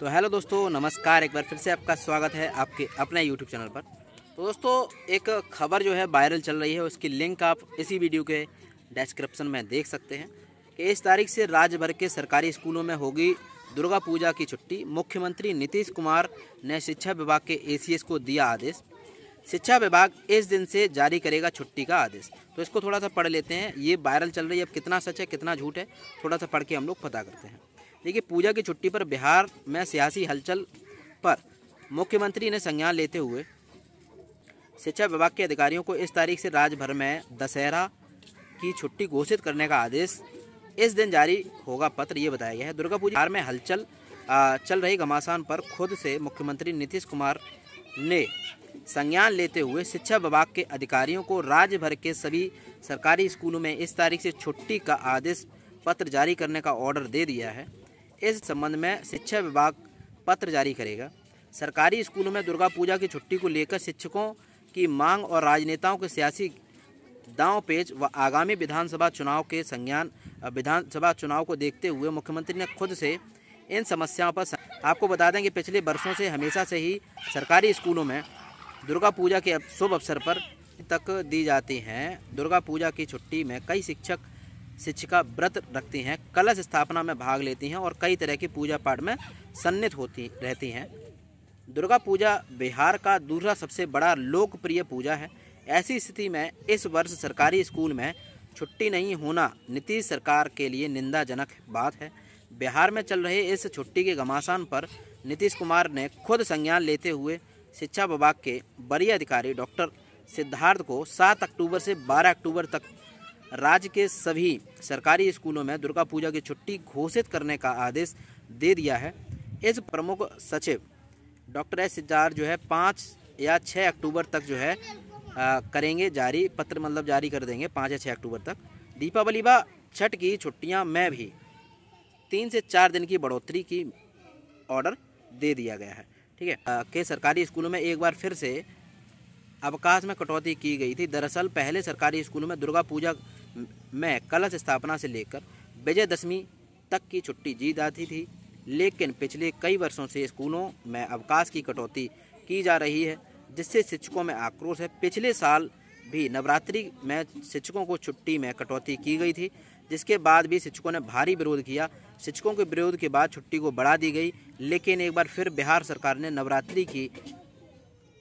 तो हेलो दोस्तों नमस्कार एक बार फिर से आपका स्वागत है आपके अपने यूट्यूब चैनल पर तो दोस्तों एक खबर जो है वायरल चल रही है उसकी लिंक आप इसी वीडियो के डिस्क्रिप्शन में देख सकते हैं कि इस तारीख से राज्य भर के सरकारी स्कूलों में होगी दुर्गा पूजा की छुट्टी मुख्यमंत्री नीतीश कुमार ने शिक्षा विभाग के ए को दिया आदेश शिक्षा विभाग इस दिन से जारी करेगा छुट्टी का आदेश तो इसको थोड़ा सा पढ़ लेते हैं ये वायरल चल रही है अब कितना सच है कितना झूठ है थोड़ा सा पढ़ के हम लोग पता करते हैं देखिए पूजा की छुट्टी पर बिहार में सियासी हलचल पर मुख्यमंत्री ने संज्ञान लेते हुए शिक्षा विभाग के अधिकारियों को इस तारीख से राज्य भर में दशहरा की छुट्टी घोषित करने का आदेश इस दिन जारी होगा पत्र ये बताया गया है दुर्गा पूजा बिहार में हलचल चल रही घमासान पर खुद से मुख्यमंत्री नीतीश कुमार ने संज्ञान लेते हुए शिक्षा विभाग के अधिकारियों को राज्य भर के सभी सरकारी स्कूलों में इस तारीख से छुट्टी का आदेश पत्र जारी करने का ऑर्डर दे दिया है इस संबंध में शिक्षा विभाग पत्र जारी करेगा सरकारी स्कूलों में दुर्गा पूजा की छुट्टी को लेकर शिक्षकों की मांग और राजनेताओं के सियासी दांव पेज व आगामी विधानसभा चुनाव के संज्ञान विधानसभा चुनाव को देखते हुए मुख्यमंत्री ने खुद से इन समस्याओं पर आपको बता दें कि पिछले वर्षों से हमेशा से ही सरकारी स्कूलों में दुर्गा पूजा के शुभ अवसर पर तक दी जाती हैं दुर्गा पूजा की छुट्टी में कई शिक्षक शिक्षिका व्रत रखती हैं कलश स्थापना में भाग लेती हैं और कई तरह की पूजा पाठ में सन्निहित होती रहती हैं दुर्गा पूजा बिहार का दूसरा सबसे बड़ा लोकप्रिय पूजा है ऐसी स्थिति में इस वर्ष सरकारी स्कूल में छुट्टी नहीं होना नीतीश सरकार के लिए निंदाजनक बात है बिहार में चल रहे इस छुट्टी के घमासान पर नीतीश कुमार ने खुद संज्ञान लेते हुए शिक्षा विभाग के बड़ी अधिकारी डॉक्टर सिद्धार्थ को 7 अक्टूबर से 12 अक्टूबर तक राज्य के सभी सरकारी स्कूलों में दुर्गा पूजा की छुट्टी घोषित करने का आदेश दे दिया है इस प्रमुख सचिव डॉक्टर एस सिद्धार जो है पाँच या छः अक्टूबर तक जो है आ, करेंगे जारी पत्र मतलब जारी कर देंगे पाँच या छः अक्टूबर तक दीपावली व छठ की छुट्टियां में भी तीन से चार दिन की बढ़ोतरी की ऑर्डर दे दिया गया है ठीक है के सरकारी स्कूलों में एक बार फिर से अवकाश में कटौती की गई थी दरअसल पहले सरकारी स्कूलों में दुर्गा पूजा में कलश स्थापना से लेकर विजयदशमी तक की छुट्टी जी जाती थी लेकिन पिछले कई वर्षों से स्कूलों में अवकाश की कटौती की जा रही है जिससे शिक्षकों में आक्रोश है पिछले साल भी नवरात्रि में शिक्षकों को छुट्टी में कटौती की गई थी जिसके बाद भी शिक्षकों ने भारी विरोध किया शिक्षकों के विरोध के बाद छुट्टी को बढ़ा दी गई लेकिन एक बार फिर बिहार सरकार ने नवरात्रि की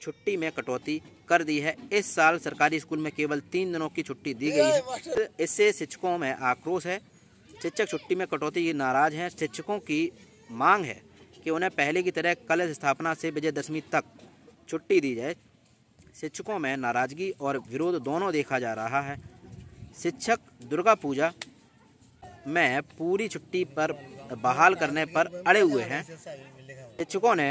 छुट्टी में कटौती कर दी है इस साल सरकारी स्कूल में केवल तीन दिनों की छुट्टी दी गई है इससे शिक्षकों में आक्रोश है शिक्षक छुट्टी में कटौती नाराज हैं शिक्षकों की मांग है कि उन्हें पहले की तरह कलश स्थापना से विजयदशमी तक छुट्टी दी जाए शिक्षकों में नाराजगी और विरोध दोनों देखा जा रहा है शिक्षक दुर्गा पूजा में पूरी छुट्टी पर बहाल करने पर अड़े हुए हैं शिक्षकों ने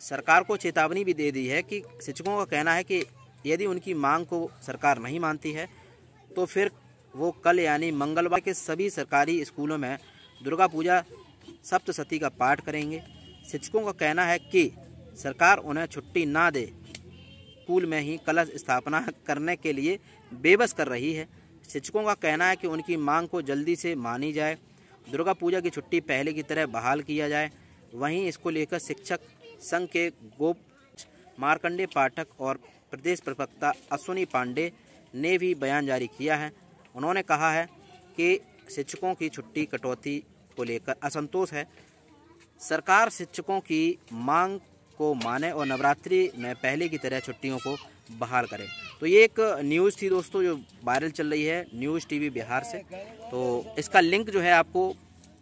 सरकार को चेतावनी भी दे दी है कि शिक्षकों का कहना है कि यदि उनकी मांग को सरकार नहीं मानती है तो फिर वो कल यानी मंगलवार के सभी सरकारी स्कूलों में दुर्गा पूजा सप्तशती का पाठ करेंगे शिक्षकों का कहना है कि सरकार उन्हें छुट्टी ना दे स्कूल में ही कलश स्थापना करने के लिए बेबस कर रही है शिक्षकों का कहना है कि उनकी मांग को जल्दी से मानी जाए दुर्गा पूजा की छुट्टी पहले की तरह बहाल किया जाए वहीं इसको लेकर शिक्षक संघ के गोप मारकंडे पाठक और प्रदेश प्रवक्ता अश्विनी पांडे ने भी बयान जारी किया है उन्होंने कहा है कि शिक्षकों की छुट्टी कटौती को लेकर असंतोष है सरकार शिक्षकों की मांग को माने और नवरात्रि में पहले की तरह छुट्टियों को बहाल करें तो ये एक न्यूज़ थी दोस्तों जो वायरल चल रही है न्यूज़ टीवी बिहार से तो इसका लिंक जो है आपको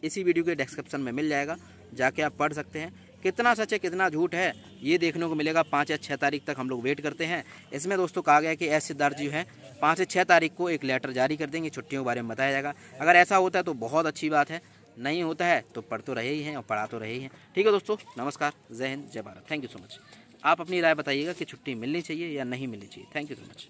इसी वीडियो के डिस्क्रिप्शन में मिल जाएगा जाके आप पढ़ सकते हैं कितना सच है कितना झूठ है ये देखने को मिलेगा पाँच या छः तारीख तक हम लोग वेट करते हैं इसमें दोस्तों कहा गया कि एस सिद्धार्थ जी हैं पाँच से छः तारीख को एक लेटर जारी कर देंगे छुट्टियों के बारे में बताया जाएगा अगर ऐसा होता है तो बहुत अच्छी बात है नहीं होता है तो पढ़ तो रहे ही हैं और पढ़ा तो रहे ही हैं ठीक है दोस्तों नमस्कार जय हिंद जय Bharat thank you so much आप अपनी राय बताइएगा कि छुट्टी मिलनी चाहिए या नहीं मिलनी चाहिए थैंक यू सो मच